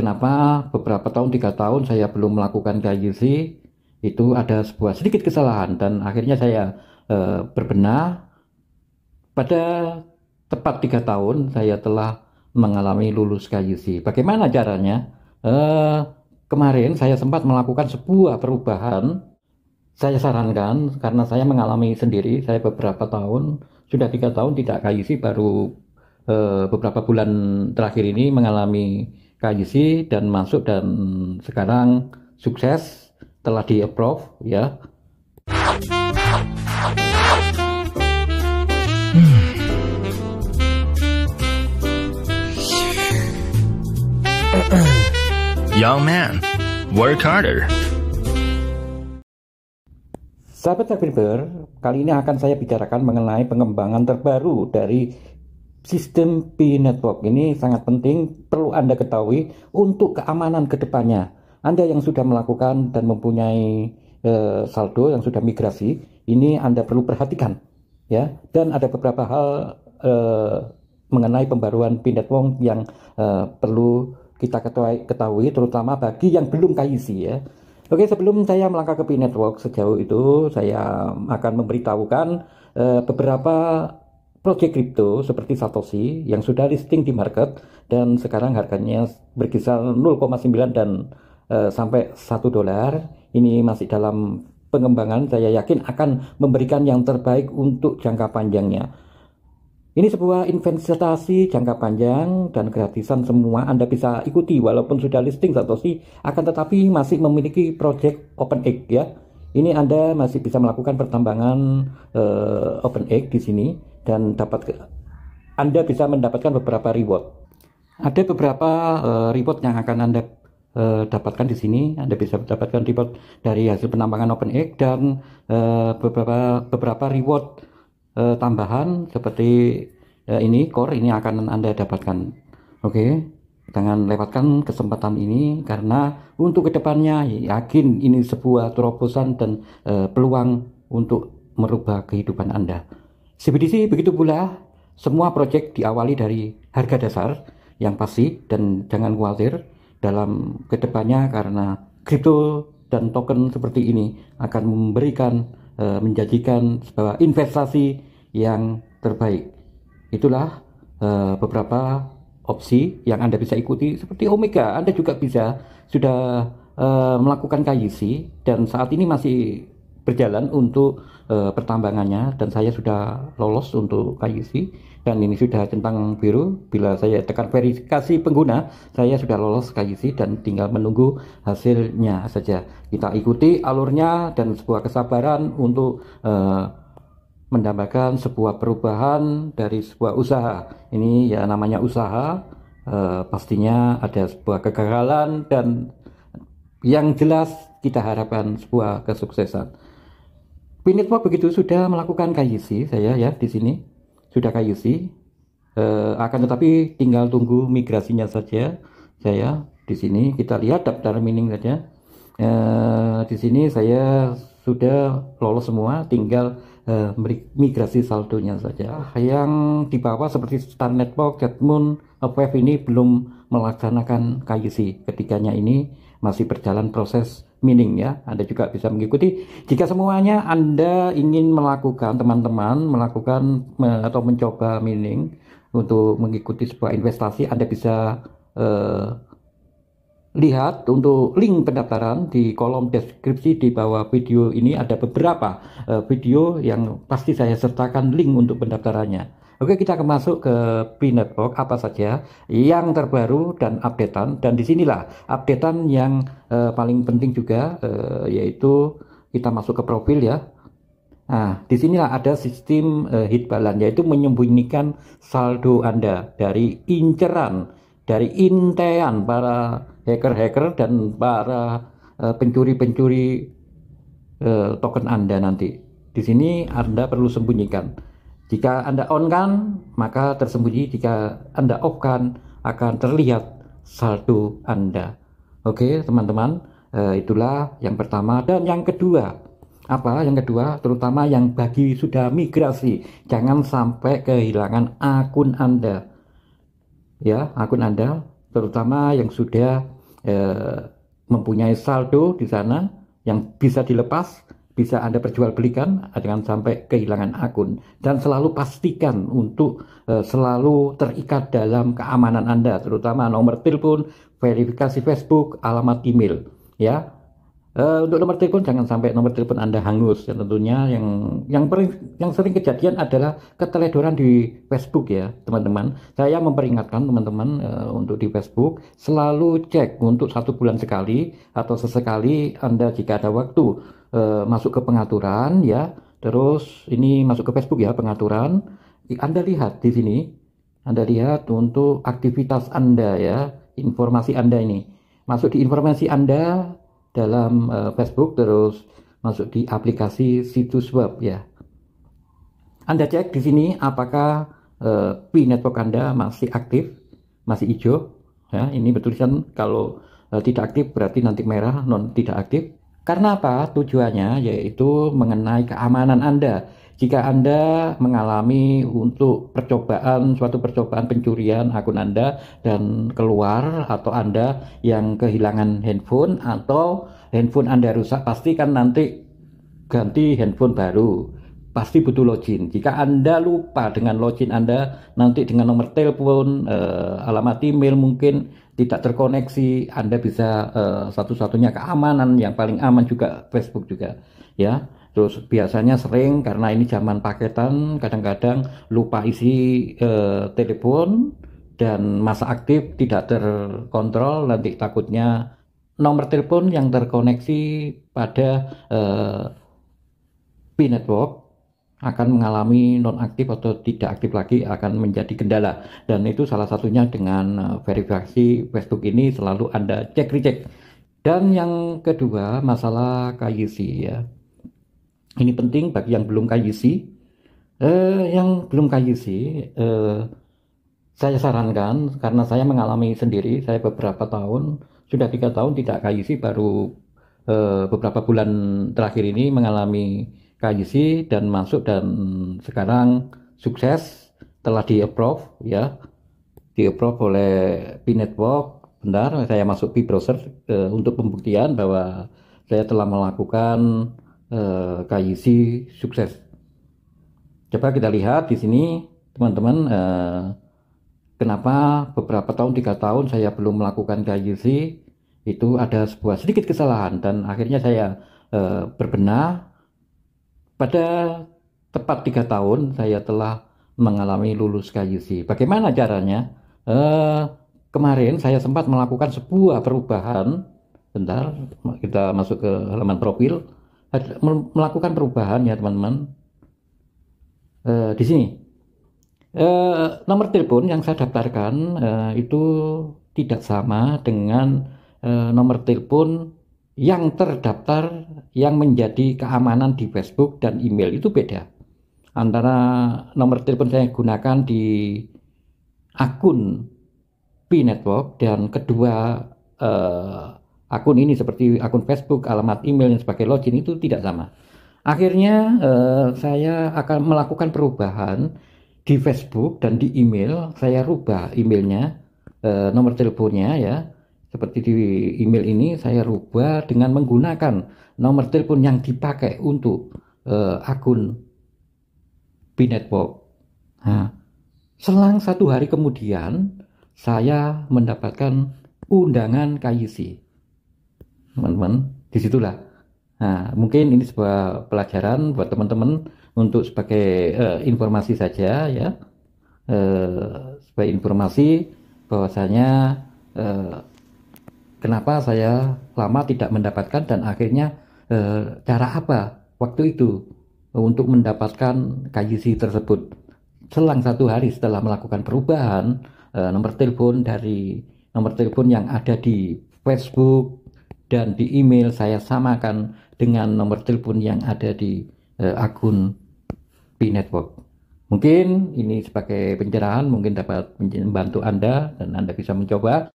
kenapa beberapa tahun tiga tahun saya belum melakukan KYC itu ada sebuah sedikit kesalahan dan akhirnya saya e, berbenah pada tepat tiga tahun saya telah mengalami lulus KYC bagaimana caranya e, kemarin saya sempat melakukan sebuah perubahan saya sarankan karena saya mengalami sendiri saya beberapa tahun sudah tiga tahun tidak KYC baru e, beberapa bulan terakhir ini mengalami KIC dan masuk dan sekarang sukses telah di approve ya. Young man, work harder. Sahabat subscriber, kali ini akan saya bicarakan mengenai pengembangan terbaru dari Sistem P network ini sangat penting, perlu Anda ketahui untuk keamanan kedepannya. Anda yang sudah melakukan dan mempunyai e, saldo yang sudah migrasi, ini Anda perlu perhatikan ya. Dan ada beberapa hal e, mengenai pembaruan P network yang e, perlu kita ketahui, ketahui terutama bagi yang belum KYC ya. Oke, sebelum saya melangkah ke P network sejauh itu, saya akan memberitahukan e, beberapa proyek kripto seperti Satoshi yang sudah listing di market dan sekarang harganya berkisar 0,9 dan e, sampai 1 dolar ini masih dalam pengembangan saya yakin akan memberikan yang terbaik untuk jangka panjangnya ini sebuah investasi jangka panjang dan gratisan semua Anda bisa ikuti walaupun sudah listing Satoshi akan tetapi masih memiliki project open egg ya ini Anda masih bisa melakukan pertambangan uh, open egg di sini dan dapat Anda bisa mendapatkan beberapa reward. Ada beberapa uh, reward yang akan Anda uh, dapatkan di sini. Anda bisa mendapatkan reward dari hasil penambangan open egg dan uh, beberapa beberapa reward uh, tambahan seperti uh, ini core ini akan Anda dapatkan. Oke. Okay? Jangan lewatkan kesempatan ini karena untuk kedepannya yakin ini sebuah terobosan dan uh, peluang untuk merubah kehidupan Anda. CBDC begitu pula semua proyek diawali dari harga dasar yang pasti dan jangan khawatir dalam kedepannya karena kripto dan token seperti ini akan memberikan e, menjanjikan sebuah investasi yang terbaik. Itulah e, beberapa opsi yang Anda bisa ikuti seperti Omega. Anda juga bisa sudah e, melakukan KYC dan saat ini masih berjalan untuk e, pertambangannya dan saya sudah lolos untuk KUC dan ini sudah centang biru bila saya tekan verifikasi pengguna saya sudah lolos KUC dan tinggal menunggu hasilnya saja kita ikuti alurnya dan sebuah kesabaran untuk e, eh, mendapatkan sebuah perubahan dari sebuah usaha ini ya namanya usaha e, pastinya ada sebuah kegagalan dan yang jelas kita harapkan sebuah kesuksesan Pinitwa begitu sudah melakukan KYC saya ya di sini sudah KYC eh, akan tetapi tinggal tunggu migrasinya saja saya di sini kita lihat daftar mining saja eh, di sini saya sudah lolos semua tinggal eh, migrasi saldonya saja ah, yang di bawah seperti Star Network, Catmoon, Wave ini belum melaksanakan KYC ketiganya ini masih berjalan proses meaning ya. Anda juga bisa mengikuti. Jika semuanya Anda ingin melakukan teman-teman melakukan atau mencoba meaning untuk mengikuti sebuah investasi, Anda bisa eh, lihat untuk link pendaftaran di kolom deskripsi di bawah video ini ada beberapa eh, video yang pasti saya sertakan link untuk pendaftarannya. Oke, kita akan masuk ke P Network apa saja yang terbaru dan updatean dan disinilah updatean yang uh, paling penting juga uh, yaitu kita masuk ke profil ya. Nah, di sinilah ada sistem uh, eh, hit balance yaitu menyembunyikan saldo Anda dari inceran, dari intean para hacker-hacker dan para pencuri-pencuri uh, uh, token Anda nanti. Di sini Anda perlu sembunyikan. Jika Anda on kan, maka tersembunyi. Jika Anda off kan, akan terlihat saldo Anda. Oke, teman-teman, eh, itulah yang pertama dan yang kedua. Apa yang kedua? Terutama yang bagi sudah migrasi, jangan sampai kehilangan akun Anda. Ya, akun Anda, terutama yang sudah eh, mempunyai saldo di sana yang bisa dilepas bisa Anda perjualbelikan, dengan sampai kehilangan akun. Dan selalu pastikan untuk eh, selalu terikat dalam keamanan Anda, terutama nomor telepon, verifikasi Facebook, alamat email. Ya, Uh, untuk nomor telepon jangan sampai nomor telepon Anda hangus ya tentunya yang yang sering yang sering kejadian adalah keteledoran di Facebook ya teman-teman. Saya memperingatkan teman-teman uh, untuk di Facebook selalu cek untuk satu bulan sekali atau sesekali Anda jika ada waktu uh, masuk ke pengaturan ya. Terus ini masuk ke Facebook ya pengaturan. Anda lihat di sini. Anda lihat untuk aktivitas Anda ya, informasi Anda ini. Masuk di informasi Anda dalam uh, Facebook terus masuk di aplikasi situs web ya. Anda cek di sini apakah uh, P network Anda masih aktif, masih hijau. Ya, ini bertulisan kalau uh, tidak aktif berarti nanti merah, non tidak aktif. Karena apa? Tujuannya yaitu mengenai keamanan Anda. Jika Anda mengalami untuk percobaan, suatu percobaan pencurian akun Anda dan keluar atau Anda yang kehilangan handphone atau handphone Anda rusak, pastikan nanti ganti handphone baru pasti butuh login. Jika Anda lupa dengan login Anda, nanti dengan nomor telepon, uh, alamat email mungkin tidak terkoneksi, Anda bisa uh, satu-satunya keamanan yang paling aman juga Facebook juga, ya. Terus biasanya sering karena ini zaman paketan, kadang-kadang lupa isi uh, telepon dan masa aktif tidak terkontrol, nanti takutnya nomor telepon yang terkoneksi pada uh, P network akan mengalami non aktif atau tidak aktif lagi akan menjadi kendala dan itu salah satunya dengan eh, verifikasi Facebook ini selalu Anda cek recheck dan yang kedua masalah KYC ya ini penting bagi yang belum KYC eh, yang belum KYC eh, saya sarankan karena saya mengalami sendiri saya beberapa tahun sudah tiga tahun tidak KYC baru eh, beberapa bulan terakhir ini mengalami kyc dan masuk dan sekarang sukses telah di approve ya di approve oleh P Network benar saya masuk P browser uh, untuk pembuktian bahwa saya telah melakukan uh, eh, KIC sukses coba kita lihat di sini teman-teman uh, kenapa beberapa tahun tiga tahun saya belum melakukan kyc itu ada sebuah sedikit kesalahan dan akhirnya saya uh, berbenah pada tepat tiga tahun saya telah mengalami lulus KUC. Bagaimana caranya? Uh, kemarin saya sempat melakukan sebuah perubahan. Bentar, kita masuk ke halaman profil. Melakukan perubahan ya teman-teman. Uh, di sini. Uh, nomor telepon yang saya daftarkan uh, itu tidak sama dengan uh, nomor telepon yang terdaftar yang menjadi keamanan di Facebook dan email itu beda antara nomor telepon saya gunakan di akun P Network dan kedua eh, akun ini seperti akun Facebook, alamat email yang sebagai login itu tidak sama. Akhirnya eh, saya akan melakukan perubahan di Facebook dan di email. Saya rubah emailnya, eh, nomor teleponnya ya seperti di email ini saya rubah dengan menggunakan nomor telepon yang dipakai untuk uh, akun Binetbox. Nah, selang satu hari kemudian saya mendapatkan undangan KYC. Teman-teman, disitulah. Nah, mungkin ini sebuah pelajaran buat teman-teman untuk sebagai uh, informasi saja ya. Uh, sebagai informasi bahwasanya uh, kenapa saya lama tidak mendapatkan dan akhirnya e, cara apa waktu itu untuk mendapatkan KJC tersebut. Selang satu hari setelah melakukan perubahan, e, nomor telepon dari nomor telepon yang ada di Facebook dan di email saya samakan dengan nomor telepon yang ada di e, akun P Network. Mungkin ini sebagai pencerahan, mungkin dapat membantu Anda dan Anda bisa mencoba.